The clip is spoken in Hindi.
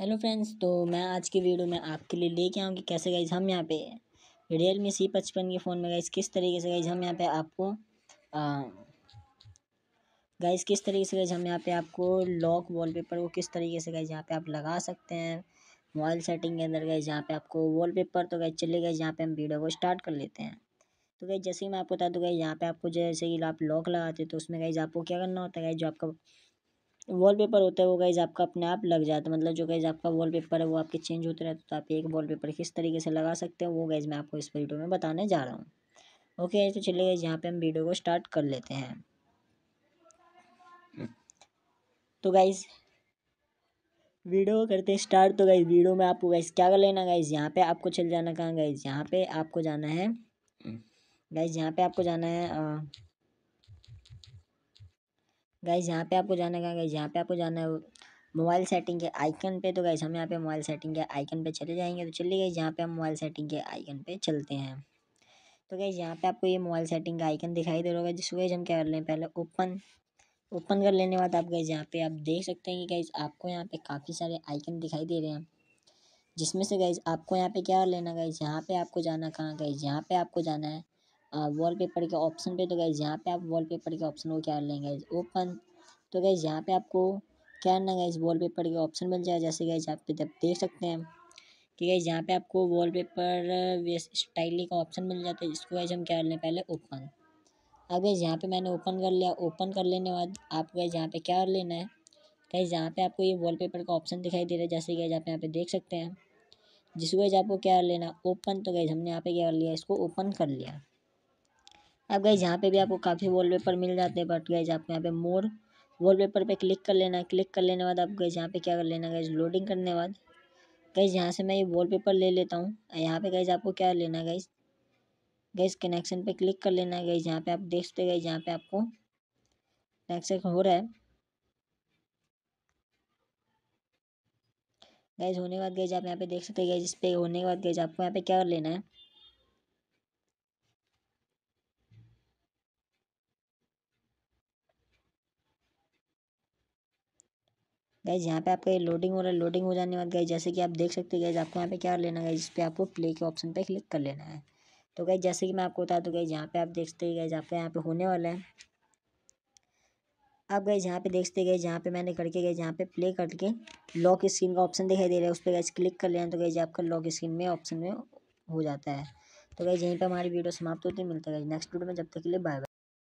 हेलो फ्रेंड्स तो मैं आज की वीडियो में आपके लिए लेके आऊँ कि कैसे गाइज हम यहाँ पे रियल मी सी पचपन के फ़ोन में गाइज किस तरीके से गाइज हम यहाँ पे आपको गाइज किस तरीके से गाइज हम यहाँ पे आपको लॉक वॉलपेपर को किस तरीके से गाइज यहाँ पे आप लगा सकते हैं मोबाइल सेटिंग के अंदर गाइज यहाँ पे आपको वॉलपेपर तो गाइज चले गए यहाँ पे हम वीडियो को स्टार्ट कर लेते हैं तो गाइज जैसे ही मैं आपको बता दूँ गई यहाँ पे आपको जैसे कि आप लॉक लगाते तो उसमें गाइज आपको क्या करना होता है जो आपका वॉलपेपर होता है वो गाइज आपका अपने आप लग जाता है मतलब जो गाइज आपका वॉलपेपर है वो आपके चेंज होते रहते तो आप एक वॉलपेपर किस तरीके से लगा सकते हैं वो गाइज मैं आपको इस वीडियो में बताने जा रहा हूँ ओके तो चलिए गाइज यहाँ पे हम वीडियो को स्टार्ट कर लेते हैं तो गाइज़ वीडियो करते स्टार्ट तो गाइज वीडियो में आपको गाइज क्या कर लेना गाइज यहाँ पे आपको चल जाना कहाँ गाइज यहाँ पे आपको जाना है गाइज हम्म। यहाँ पे आपको जाना है गाइज यहाँ पे आपको जाना है गाइज यहाँ पे आपको जाना है मोबाइल सेटिंग के आइकन पे तो गाइज हम यहाँ पे मोबाइल सेटिंग के आइकन पे चले जाएंगे तो चलिए गाइज यहाँ पे हम मोबाइल सेटिंग के आइकन पे चलते हैं तो गाइज यहाँ पे आपको ये मोबाइल सेटिंग का आइकन दिखाई दे रहा होगा जिसको गाइज हम क्या कर लें पहले ओपन ओपन कर लेने बाद आप गाइज यहाँ पे आप देख सकते हैं कि गाइज आपको यहाँ पे काफ़ी सारे आइकन दिखाई दे रहे हैं जिसमें से गाइज आपको यहाँ पे क्या लेना गाइज यहाँ पे आपको जाना कहाँ गाइज यहाँ पे आपको जाना है वॉलपेपर के ऑप्शन पे तो गए यहाँ पे आप वॉलपेपर के ऑप्शन को क्या लेंगे ओपन तो गए यहाँ पे आपको क्या करना गैस वॉलपेपर के ऑप्शन मिल जाएगा जैसे गए यहाँ पे आप देख सकते हैं कि गए यहाँ पे आपको वॉलपेपर स्टाइली का ऑप्शन मिल जाता है इसको गए हम क्या कर लें पहले ओपन अब यहाँ पर मैंने ओपन कर लिया ओपन कर लेने के बाद आपको गए यहाँ पर क्या कर लेना है कहीं यहाँ पे आपको ये पेपर का ऑप्शन दिखाई दे रहा है जैसे जहाँ पे यहाँ पे देख सकते हैं जिस वजह आपको क्या कर लेना ओपन तो गए हमने यहाँ पे क्या कर लिया इसको ओपन कर लिया अब गए यहाँ पे भी आपको काफ़ी वॉलपेपर मिल जाते हैं बट गए आप यहाँ पे मोर वॉलपेपर पे क्लिक कर लेना क्लिक कर लेने बाद आप गए यहाँ पे क्या कर लेना गए लोडिंग करने बाद गए यहाँ से मैं ये वॉलपेपर ले लेता हूँ यहाँ पे गए आपको क्या लेना गई गैस कनेक्शन पे क्लिक कर लेना है जहाँ यहाँ पे आप देख सकते गए यहाँ पे आपको कनेक्शन हो रहा है गैस होने के बाद गए आप यहाँ पे देख सकते गए इस पे होने के बाद गए आपको यहाँ पे क्या कर लेना है गाइज यहाँ पे आपका ये लोडिंग हो रहा है लोडिंग हो जाने के बाद गाइज जैसे कि आप देख सकते हो गाइज आपको यहाँ पे क्या लेना है इस पर आपको प्ले के ऑप्शन पे क्लिक कर लेना है तो गाइज जैसे कि मैं आपको बता दूँ गाइज यहाँ पे आप देख सकते हो गाइज आपका यहाँ पे होने वाला है आप गाइज यहाँ पे देखते गए जहाँ पे मैंने करके गए जहाँ पे प्ले करके लॉक स्क्रीन का ऑप्शन दिखाई दे रहा है उस पर गए क्लिक कर लेना तो गाइज आपका लॉक स्क्रीन में ऑप्शन में हो जाता है तो गाइज यहीं पर हमारी वीडियो समाप्त होती है मिलता है नेक्स्ट वीडियो में जब तक के लिए बाय